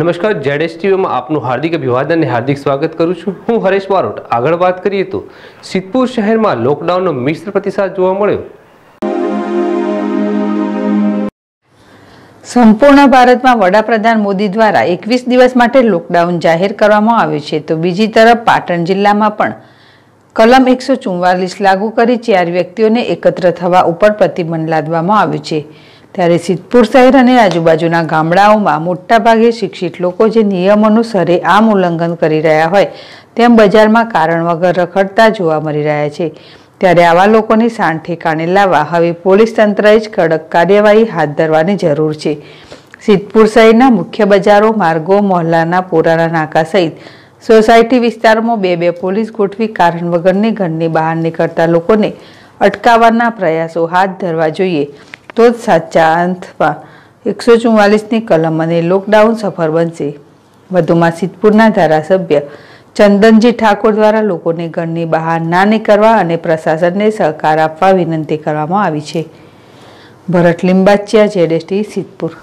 નમસ્કાર જેડ ટીવીમાં આપનું હાર્દિક અભિવાદન હાર્દિક સ્વાગત કરું છું હું હરેશ બારોટ આગળ વાત કરીએ તો સિદ્ધપુર શહેરમાં લોકડાઉનનો મિશ્ર પ્રતિસાદ જોવા મળ્યો સંપૂર્ણ ભારતમાં વડાપ્રધાન મોદી દ્વારા એકવીસ દિવસ માટે લોકડાઉન જાહેર કરવામાં આવ્યું છે તો બીજી તરફ પાટણ જિલ્લામાં પણ કલમ એકસો ચુમ્વાલીસ લાગુ કરી ચાર વ્યક્તિઓને એકત્ર થવા ઉપર પ્રતિબંધ લાદવામાં આવ્યું છે ત્યારે સિદ્ધપુર શહેર અને આજુબાજુના ગામડાઓમાં મોટાભાગે શિક્ષિત લોકો જે નિયમોનું આમ ઉલ્લંઘન કરી રહ્યા હોય તેમ બજારમાં કારણ વગર રખડતા જોવા મળી રહ્યા છે ત્યારે આવા લોકોની સાણ ઠેકાણે લાવવા હવે પોલીસ તંત્રએ જ કડક કાર્યવાહી હાથ ધરવાની જરૂર છે સિદ્ધપુર શહેરના મુખ્ય બજારો માર્ગો મોહલ્લાના પોરાના નાકા સહિત સોસાયટી વિસ્તારમાં બે બે પોલીસ ગોઠવી કારણ વગરની ઘરની બહાર નીકળતા લોકોને અટકાવવાના પ્રયાસો હાથ ધરવા જોઈએ તો જ સાચા અથવા એકસો ચુમ્માલીસની કલમ અને લોકડાઉન સફળ બનશે વધુમાં સિદ્ધપુરના ધારાસભ્ય ચંદનજી ઠાકોર દ્વારા લોકોને ઘરની બહાર ના નીકળવા અને પ્રશાસનને સહકાર આપવા વિનંતી કરવામાં આવી છે ભરત લિંબાચિયા જેડેસટી સિદ્ધપુર